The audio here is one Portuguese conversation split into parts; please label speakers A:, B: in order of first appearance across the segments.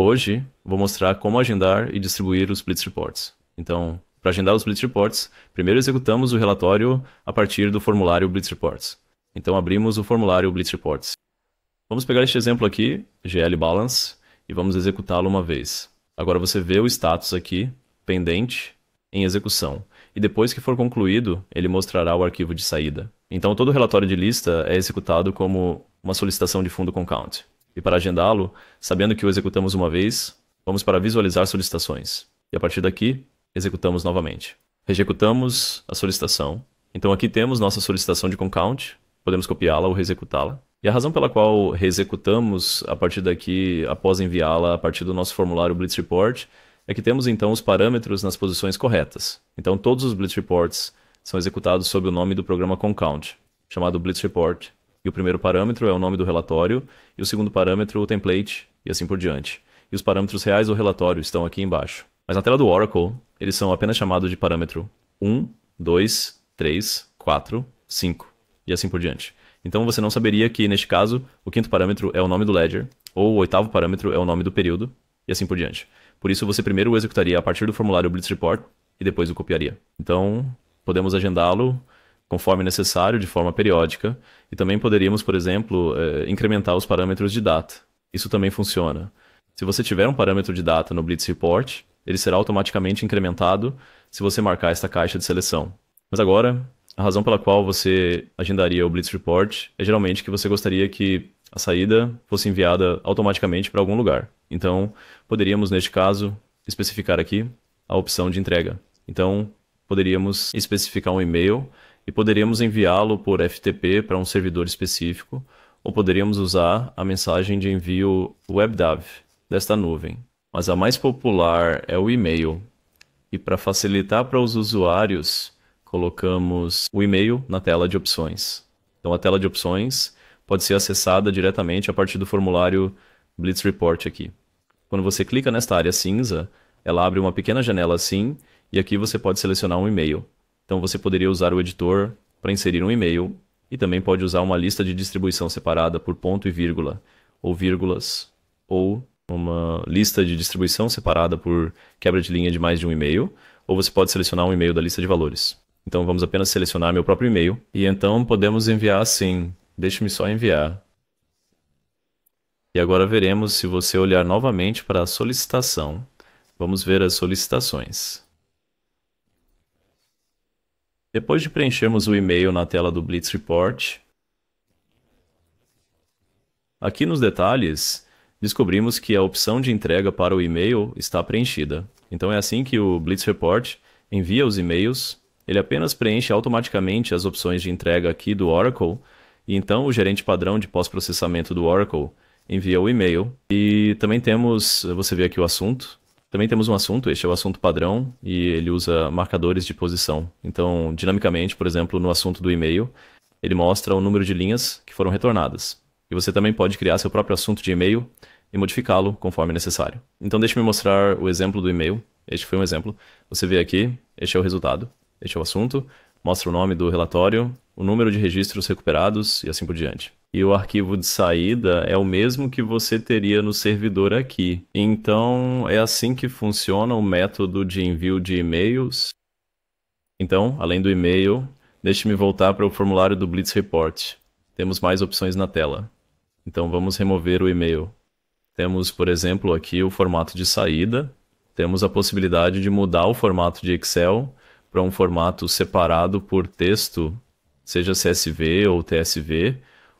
A: Hoje vou mostrar como agendar e distribuir os Blitz Reports. Então, para agendar os Blitz Reports, primeiro executamos o relatório a partir do formulário Blitz Reports. Então abrimos o formulário Blitz Reports. Vamos pegar este exemplo aqui, GL Balance, e vamos executá-lo uma vez. Agora você vê o status aqui, pendente, em execução. E depois que for concluído, ele mostrará o arquivo de saída. Então todo relatório de lista é executado como uma solicitação de fundo com count. E para agendá-lo, sabendo que o executamos uma vez, vamos para visualizar solicitações. E a partir daqui, executamos novamente. Executamos a solicitação. Então aqui temos nossa solicitação de concount, podemos copiá-la ou reexecutá-la. E a razão pela qual reexecutamos a partir daqui, após enviá-la a partir do nosso formulário Blitz Report, é que temos então os parâmetros nas posições corretas. Então todos os Blitz Reports são executados sob o nome do programa Concount, chamado Blitz Report e o primeiro parâmetro é o nome do relatório, e o segundo parâmetro o template, e assim por diante. E os parâmetros reais do relatório estão aqui embaixo. Mas na tela do Oracle, eles são apenas chamados de parâmetro 1, 2, 3, 4, 5, e assim por diante. Então você não saberia que, neste caso, o quinto parâmetro é o nome do ledger, ou o oitavo parâmetro é o nome do período, e assim por diante. Por isso você primeiro o executaria a partir do formulário Blitz Report e depois o copiaria. Então, podemos agendá-lo conforme necessário, de forma periódica, e também poderíamos, por exemplo, é, incrementar os parâmetros de data. Isso também funciona. Se você tiver um parâmetro de data no Blitz Report, ele será automaticamente incrementado se você marcar esta caixa de seleção. Mas agora, a razão pela qual você agendaria o Blitz Report é geralmente que você gostaria que a saída fosse enviada automaticamente para algum lugar. Então, poderíamos, neste caso, especificar aqui a opção de entrega. Então, poderíamos especificar um e-mail e poderíamos enviá-lo por FTP para um servidor específico, ou poderíamos usar a mensagem de envio WebDAV desta nuvem. Mas a mais popular é o e-mail. E para facilitar para os usuários, colocamos o e-mail na tela de opções. Então a tela de opções pode ser acessada diretamente a partir do formulário Blitz Report aqui. Quando você clica nesta área cinza, ela abre uma pequena janela assim, e aqui você pode selecionar um e-mail. Então você poderia usar o editor para inserir um e-mail e também pode usar uma lista de distribuição separada por ponto e vírgula ou vírgulas ou uma lista de distribuição separada por quebra de linha de mais de um e-mail, ou você pode selecionar um e-mail da lista de valores. Então vamos apenas selecionar meu próprio e-mail e então podemos enviar assim. Deixe-me só enviar. E agora veremos se você olhar novamente para a solicitação. Vamos ver as solicitações. Depois de preenchermos o e-mail na tela do Blitz Report, aqui nos detalhes, descobrimos que a opção de entrega para o e-mail está preenchida. Então é assim que o Blitz Report envia os e-mails, ele apenas preenche automaticamente as opções de entrega aqui do Oracle, e então o gerente padrão de pós-processamento do Oracle envia o e-mail. E também temos, você vê aqui o assunto, também temos um assunto, este é o assunto padrão, e ele usa marcadores de posição. Então, dinamicamente, por exemplo, no assunto do e-mail, ele mostra o número de linhas que foram retornadas. E você também pode criar seu próprio assunto de e-mail e modificá-lo conforme necessário. Então, deixe-me mostrar o exemplo do e-mail. Este foi um exemplo. Você vê aqui, este é o resultado, este é o assunto, mostra o nome do relatório, o número de registros recuperados e assim por diante e o arquivo de saída é o mesmo que você teria no servidor aqui. Então, é assim que funciona o método de envio de e-mails. Então, além do e-mail, deixe-me voltar para o formulário do Blitz Report. Temos mais opções na tela. Então, vamos remover o e-mail. Temos, por exemplo, aqui o formato de saída. Temos a possibilidade de mudar o formato de Excel para um formato separado por texto, seja CSV ou TSV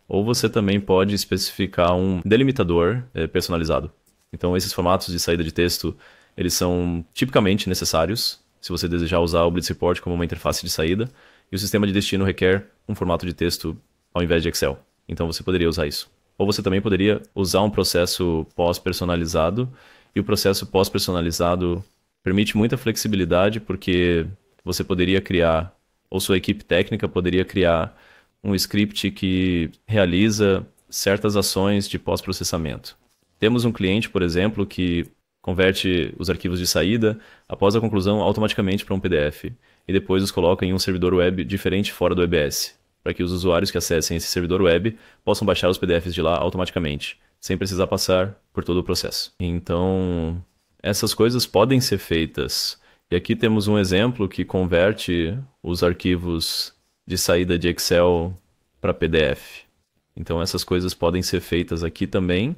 A: ou você também pode especificar um delimitador é, personalizado. Então, esses formatos de saída de texto, eles são tipicamente necessários se você desejar usar o Blitz Report como uma interface de saída, e o sistema de destino requer um formato de texto ao invés de Excel. Então, você poderia usar isso. Ou você também poderia usar um processo pós-personalizado, e o processo pós-personalizado permite muita flexibilidade, porque você poderia criar, ou sua equipe técnica poderia criar um script que realiza certas ações de pós-processamento. Temos um cliente, por exemplo, que converte os arquivos de saída após a conclusão automaticamente para um PDF e depois os coloca em um servidor web diferente fora do EBS, para que os usuários que acessem esse servidor web possam baixar os PDFs de lá automaticamente, sem precisar passar por todo o processo. Então, essas coisas podem ser feitas. E aqui temos um exemplo que converte os arquivos de saída de Excel para PDF. Então essas coisas podem ser feitas aqui também.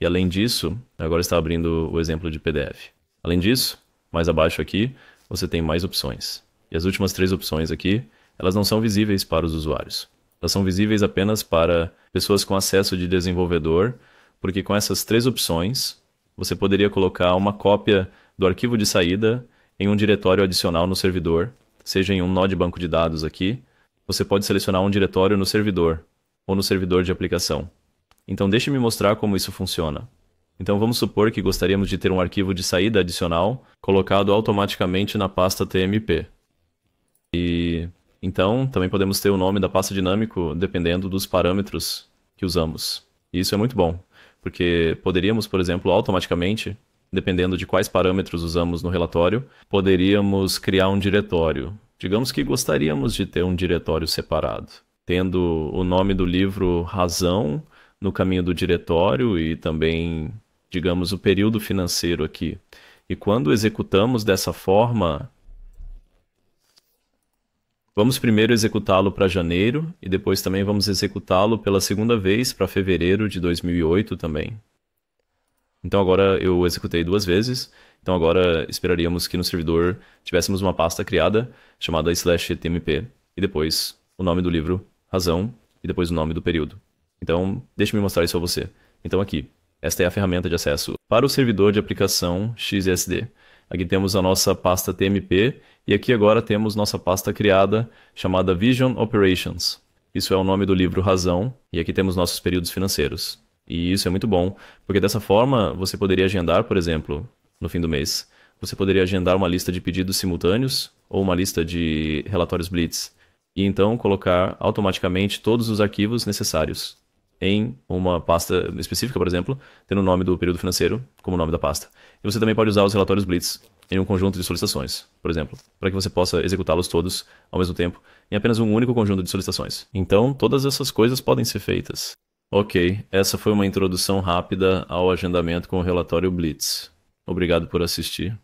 A: E além disso, agora está abrindo o exemplo de PDF. Além disso, mais abaixo aqui, você tem mais opções. E as últimas três opções aqui, elas não são visíveis para os usuários. Elas são visíveis apenas para pessoas com acesso de desenvolvedor, porque com essas três opções, você poderia colocar uma cópia do arquivo de saída em um diretório adicional no servidor, seja em um nó de banco de dados aqui, você pode selecionar um diretório no servidor ou no servidor de aplicação. Então deixe-me mostrar como isso funciona. Então vamos supor que gostaríamos de ter um arquivo de saída adicional colocado automaticamente na pasta TMP. E então também podemos ter o nome da pasta dinâmico dependendo dos parâmetros que usamos. E isso é muito bom, porque poderíamos, por exemplo, automaticamente, dependendo de quais parâmetros usamos no relatório, poderíamos criar um diretório Digamos que gostaríamos de ter um diretório separado, tendo o nome do livro Razão no caminho do diretório e também, digamos, o período financeiro aqui. E quando executamos dessa forma, Vamos primeiro executá-lo para janeiro e depois também vamos executá-lo pela segunda vez para fevereiro de 2008 também. Então agora eu executei duas vezes então agora esperaríamos que no servidor tivéssemos uma pasta criada chamada slash tmp e depois o nome do livro, razão e depois o nome do período. Então, deixe-me mostrar isso a você. Então aqui, esta é a ferramenta de acesso para o servidor de aplicação XSD. Aqui temos a nossa pasta TMP e aqui agora temos nossa pasta criada chamada Vision Operations. Isso é o nome do livro Razão e aqui temos nossos períodos financeiros. E isso é muito bom, porque dessa forma você poderia agendar, por exemplo, no fim do mês. Você poderia agendar uma lista de pedidos simultâneos ou uma lista de relatórios Blitz e então colocar automaticamente todos os arquivos necessários em uma pasta específica, por exemplo, tendo o nome do período financeiro como o nome da pasta. E você também pode usar os relatórios Blitz em um conjunto de solicitações, por exemplo, para que você possa executá-los todos ao mesmo tempo em apenas um único conjunto de solicitações. Então, todas essas coisas podem ser feitas. Ok, essa foi uma introdução rápida ao agendamento com o relatório Blitz. Obrigado por assistir.